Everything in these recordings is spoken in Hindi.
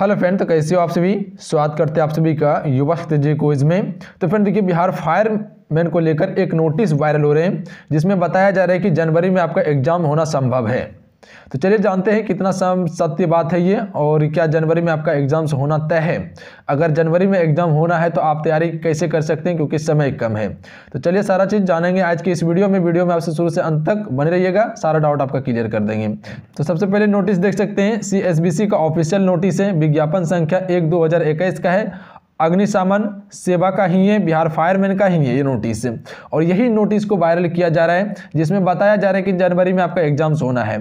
हेलो फ्रेंड तो कैसे हो आप सभी स्वागत करते हैं आप सभी का युवा शक्ति कोइज में तो फ्रेंड देखिए बिहार फायर मैन को लेकर एक नोटिस वायरल हो रहे हैं जिसमें बताया जा रहा है कि जनवरी में आपका एग्जाम होना संभव है तो चलिए जानते हैं कितना सत्य बात है ये और क्या जनवरी में आपका एग्ज़ाम्स होना तय है अगर जनवरी में एग्ज़ाम होना है तो आप तैयारी कैसे कर सकते हैं क्योंकि समय कम है तो चलिए सारा चीज़ जानेंगे आज की इस वीडियो में वीडियो में आपसे शुरू से अंत तक बने रहिएगा सारा डाउट आपका क्लियर कर देंगे तो सबसे पहले नोटिस देख सकते हैं सी का ऑफिशियल नोटिस है विज्ञापन संख्या एक दो का है अग्निशामन सेवा का ही है बिहार फायरमैन का ही है ये नोटिस और यही नोटिस को वायरल किया जा रहा है जिसमें बताया जा रहा है कि जनवरी में आपका एग्जाम्स होना है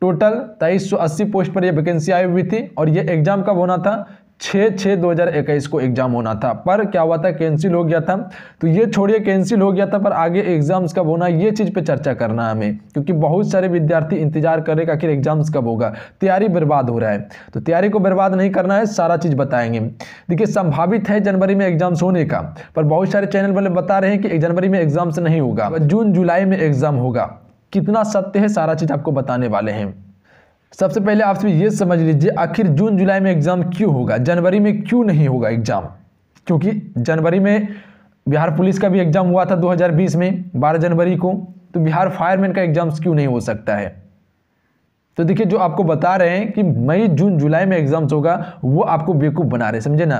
टोटल तेईस सौ अस्सी पोस्ट पर यह वैकेंसी आई हुई थी और ये एग्जाम कब होना था छः छः दो हज़ार इक्कीस को एग्ज़ाम होना था पर क्या हुआ था कैंसिल हो गया था तो ये छोड़िए कैंसिल हो गया था पर आगे एग्ज़ाम्स कब होना ये चीज़ पे चर्चा करना है हमें क्योंकि बहुत सारे विद्यार्थी इंतजार कर रहे आखिर एग्ज़ाम्स कब होगा तैयारी बर्बाद हो रहा है तो तैयारी को बर्बाद नहीं करना है सारा चीज़ बताएंगे देखिए संभावित है जनवरी में एग्ज़ाम्स होने का पर बहुत सारे चैनल वाले बता रहे हैं कि जनवरी में एग्ज़ाम्स नहीं होगा जून जुलाई में एग्ज़ाम होगा कितना सत्य है सारा चीज़ आपको बताने वाले हैं सबसे पहले आप सभी ये समझ लीजिए आखिर जून जुलाई में एग्ज़ाम क्यों होगा जनवरी में क्यों नहीं होगा एग्ज़ाम क्योंकि जनवरी में बिहार पुलिस का भी एग्ज़ाम हुआ था 2020 में 12 जनवरी को तो बिहार फायरमैन का एग्ज़ाम क्यों नहीं हो सकता है तो देखिए जो आपको बता रहे हैं कि मई जून जुलाई में एग्ज़ाम्स होगा वो आपको बेवकूफ़ बना रहे समझे ना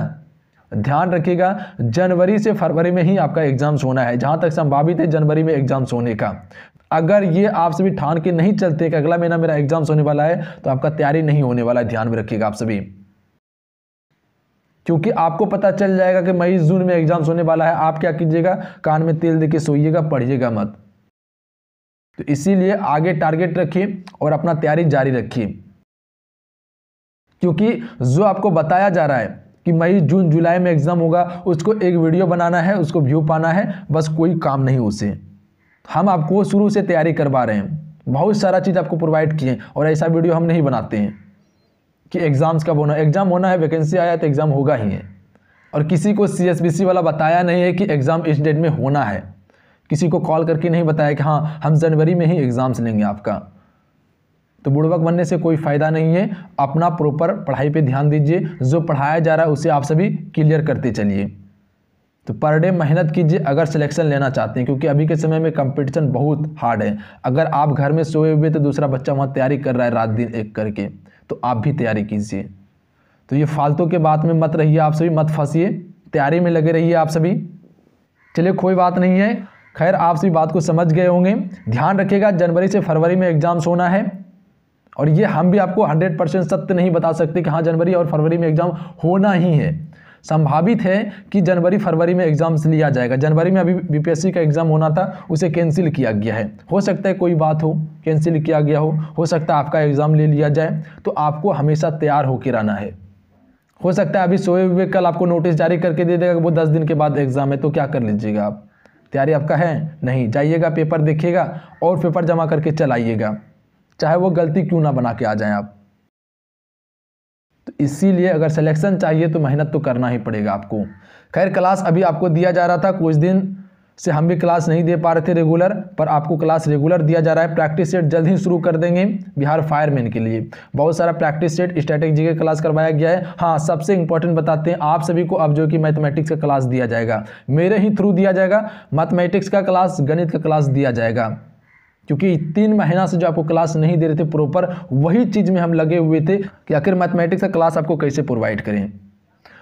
ध्यान रखिएगा जनवरी से फरवरी में ही आपका एग्ज़ाम्स होना है जहां तक संभावित है जनवरी में एग्ज़ाम्स होने का अगर ये आप सभी ठान के नहीं चलते कि अगला महीना मेरा एग्ज़ाम्स होने वाला है तो आपका तैयारी नहीं होने वाला है ध्यान में रखिएगा आप सभी क्योंकि आपको पता चल जाएगा कि मई जून में एग्ज़ाम्स होने वाला है आप क्या कीजिएगा कान में तेल दे के सोइएगा पढ़िएगा मत तो इसीलिए आगे टारगेट रखिए और अपना तैयारी जारी रखिए क्योंकि जो आपको बताया जा रहा है कि मई जून जुलाई में एग्ज़ाम होगा उसको एक वीडियो बनाना है उसको व्यू पाना है बस कोई काम नहीं उसे हम आपको शुरू से तैयारी करवा रहे हैं बहुत सारा चीज़ आपको प्रोवाइड किए हैं और ऐसा वीडियो हम नहीं बनाते हैं कि एग्ज़ाम्स कब होना एग्ज़ाम होना है वैकेंसी आया तो एग्ज़ाम होगा ही है और किसी को सी वाला बताया नहीं है कि एग्ज़ाम इस डेट में होना है किसी को कॉल करके नहीं बताया कि हाँ हम जनवरी में ही एग्ज़ाम्स लेंगे आपका तो बुड़बक बनने से कोई फ़ायदा नहीं है अपना प्रॉपर पढ़ाई पे ध्यान दीजिए जो पढ़ाया जा रहा है उसे आप सभी क्लियर करते चलिए तो पर डे मेहनत कीजिए अगर सिलेक्शन लेना चाहते हैं क्योंकि अभी के समय में कंपटीशन बहुत हार्ड है अगर आप घर में सोए हुए तो दूसरा बच्चा वहाँ तैयारी कर रहा है रात दिन एक करके तो आप भी तैयारी कीजिए तो ये फालतू के बात में मत रहिए आप सभी मत फंसीए तैयारी में लगे रहिए आप सभी चलिए कोई बात नहीं है खैर आप सभी बात को समझ गए होंगे ध्यान रखिएगा जनवरी से फरवरी में एग्ज़ाम्स होना है और ये हम भी आपको 100 परसेंट सत्य नहीं बता सकते कि हाँ जनवरी और फरवरी में एग्ज़ाम होना ही है संभावित है कि जनवरी फरवरी में एग्ज़ाम्स लिया जाएगा जनवरी में अभी बीपीएससी का एग्ज़ाम होना था उसे कैंसिल किया गया है हो सकता है कोई बात हो कैंसिल किया गया हो हो सकता है आपका एग्ज़ाम ले लिया जाए तो आपको हमेशा तैयार होकर आना है हो सकता है अभी सोए हुए कल आपको नोटिस जारी करके दे देगा वो दस दिन के बाद एग्ज़ाम है तो क्या कर लीजिएगा आप तैयारी आपका है नहीं जाइएगा पेपर देखिएगा और पेपर जमा करके चलाइएगा चाहे वो गलती क्यों ना बना के आ जाएं आप तो इसीलिए अगर सिलेक्शन चाहिए तो मेहनत तो करना ही पड़ेगा आपको खैर क्लास अभी आपको दिया जा रहा था कुछ दिन से हम भी क्लास नहीं दे पा रहे थे रेगुलर पर आपको क्लास रेगुलर दिया जा रहा है प्रैक्टिस सेट जल्द ही शुरू कर देंगे बिहार फायरमैन के लिए बहुत सारा प्रैक्टिस सेट स्ट्रैटेजी का क्लास करवाया गया है हाँ सबसे इंपॉर्टेंट बताते हैं आप सभी को अब जो कि मैथमेटिक्स का क्लास दिया जाएगा मेरे ही थ्रू दिया जाएगा मैथमेटिक्स का क्लास गणित का क्लास दिया जाएगा क्योंकि तीन महीना से जो आपको क्लास नहीं दे रहे थे प्रॉपर वही चीज़ में हम लगे हुए थे कि आखिर मैथमेटिक्स का क्लास आपको कैसे प्रोवाइड करें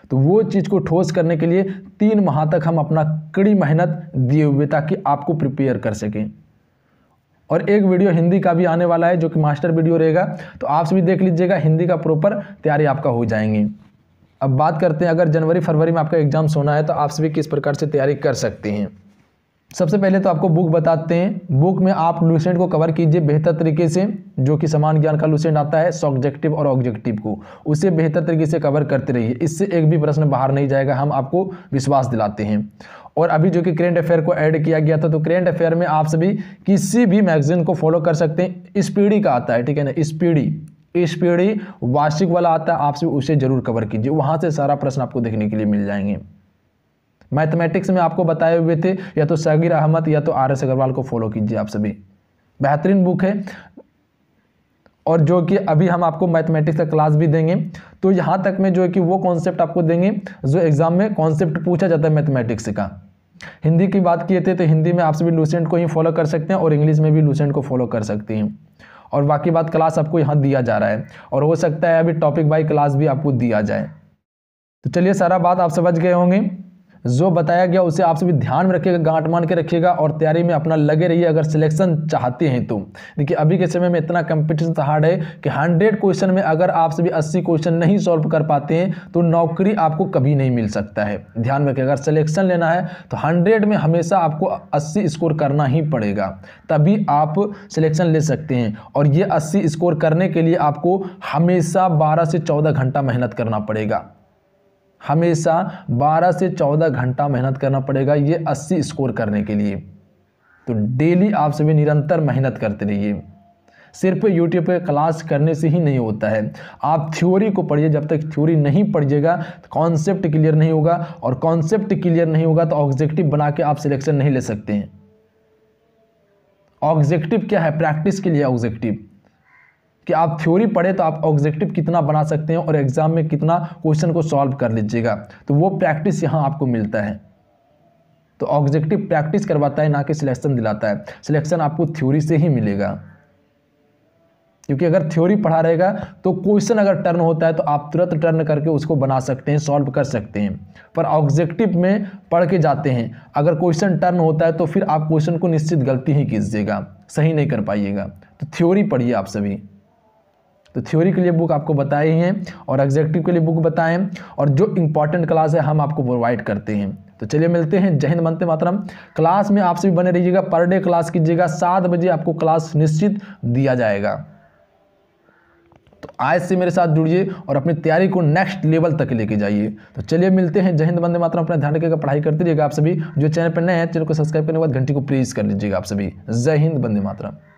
तो वो चीज़ को ठोस करने के लिए तीन माह तक हम अपना कड़ी मेहनत दिए हुए ताकि आपको प्रिपेयर कर सकें और एक वीडियो हिंदी का भी आने वाला है जो कि मास्टर वीडियो रहेगा तो आप सभी देख लीजिएगा हिंदी का प्रॉपर तैयारी आपका हो जाएंगे अब बात करते हैं अगर जनवरी फरवरी में आपका एग्ज़ाम्स होना है तो आप सभी किस प्रकार से तैयारी कर सकते हैं सबसे पहले तो आपको बुक बताते हैं बुक में आप लूसेंट को कवर कीजिए बेहतर तरीके से जो कि समान ज्ञान का लूसेंट आता है सब्जेक्टिव और ऑब्जेक्टिव को उसे बेहतर तरीके से कवर करते रहिए इससे एक भी प्रश्न बाहर नहीं जाएगा हम आपको विश्वास दिलाते हैं और अभी जो कि करेंट अफेयर को ऐड किया गया था तो करेंट अफेयर में आप सभी किसी भी मैगजीन को फॉलो कर सकते हैं स्पीडी का आता है ठीक है ना स्पीडी स्पीडी वार्षिक वाला आता है आप सभी उसे जरूर कवर कीजिए वहाँ से सारा प्रश्न आपको देखने के लिए मिल जाएंगे मैथमेटिक्स में आपको बताए हुए थे या तो सागिर अहमद या तो आर एस अग्रवाल को फॉलो कीजिए आप सभी बेहतरीन बुक है और जो कि अभी हम आपको मैथमेटिक्स का क्लास भी देंगे तो यहाँ तक में जो है कि वो कॉन्सेप्ट आपको देंगे जो एग्ज़ाम में कॉन्सेप्ट पूछा जाता है मैथमेटिक्स का हिंदी की बात किए थे तो हिंदी में आप सभी लूसेंट को ही फॉलो कर सकते हैं और इंग्लिश में भी लूसेंट को फॉलो कर सकते हैं और बाकी बात क्लास आपको यहाँ दिया जा रहा है और हो सकता है अभी टॉपिक बाई क्लास भी आपको दिया जाए तो चलिए सारा बात आप समझ गए होंगे जो बताया गया उसे आप सभी ध्यान में रखिएगा गांठ मान के रखिएगा और तैयारी में अपना लगे रहिए अगर सिलेक्शन चाहते हैं तो देखिए अभी के समय में इतना कंपटीशन हार्ड तो है कि हंड्रेड क्वेश्चन में अगर आप सभी अस्सी क्वेश्चन नहीं सॉल्व कर पाते हैं तो नौकरी आपको कभी नहीं मिल सकता है ध्यान में रखिए अगर सिलेक्शन लेना है तो हंड्रेड में हमेशा आपको अस्सी स्कोर करना ही पड़ेगा तभी आप सिलेक्शन ले सकते हैं और ये अस्सी स्कोर करने के लिए आपको हमेशा बारह से चौदह घंटा मेहनत करना पड़ेगा हमेशा 12 से 14 घंटा मेहनत करना पड़ेगा ये 80 स्कोर करने के लिए तो डेली आप सभी निरंतर मेहनत करते रहिए सिर्फ यूट्यूब पे क्लास करने से ही नहीं होता है आप थ्योरी को पढ़िए जब तक थ्योरी नहीं पढ़िएगा तो कॉन्सेप्ट क्लियर नहीं होगा और कॉन्सेप्ट क्लियर नहीं होगा तो ऑब्जेक्टिव बना के आप सिलेक्शन नहीं ले सकते हैं ऑब्जेक्टिव क्या है प्रैक्टिस के लिए ऑब्जेक्टिव कि आप थ्योरी पढ़े तो आप ऑब्जेक्टिव कितना बना सकते हैं और एग्ज़ाम में कितना क्वेश्चन को सॉल्व कर लीजिएगा तो वो प्रैक्टिस यहाँ आपको मिलता है तो ऑब्जेक्टिव प्रैक्टिस करवाता है ना कि सिलेक्शन दिलाता है सिलेक्शन आपको थ्योरी से ही मिलेगा क्योंकि अगर थ्योरी पढ़ा रहेगा तो क्वेश्चन अगर टर्न होता है तो आप तुरंत टर्न करके उसको बना सकते हैं सॉल्व कर सकते हैं पर ऑब्जेक्टिव में पढ़ के जाते हैं अगर क्वेश्चन टर्न होता है तो फिर आप क्वेश्चन को निश्चित गलती ही कीजिएगा सही नहीं कर पाइएगा तो थ्योरी पढ़िए आप सभी तो थ्योरी के लिए बुक आपको बताए हैं और एग्जेक्टिव के लिए बुक बताएं और जो इंपॉर्टेंट क्लास है हम आपको प्रोवाइड करते हैं तो चलिए मिलते हैं जय हिंद मातरम क्लास में आपसे भी बने रहिएगा पर डे क्लास कीजिएगा सात बजे आपको क्लास निश्चित दिया जाएगा तो आज से मेरे साथ जुड़िए और अपनी तैयारी को नेक्स्ट लेवल तक लेके जाइए तो चलिए मिलते हैं जहिंद मंदिर बंदे मातरम अपना ध्यान रखिएगा पढ़ाई करते रहिएगा आप सभी जो चैनल पर नए हैं चैनल को सब्सक्राइब करने के बाद घंटी को प्लीज कर लीजिएगा आप सभी जय हिंद बंदे मातरम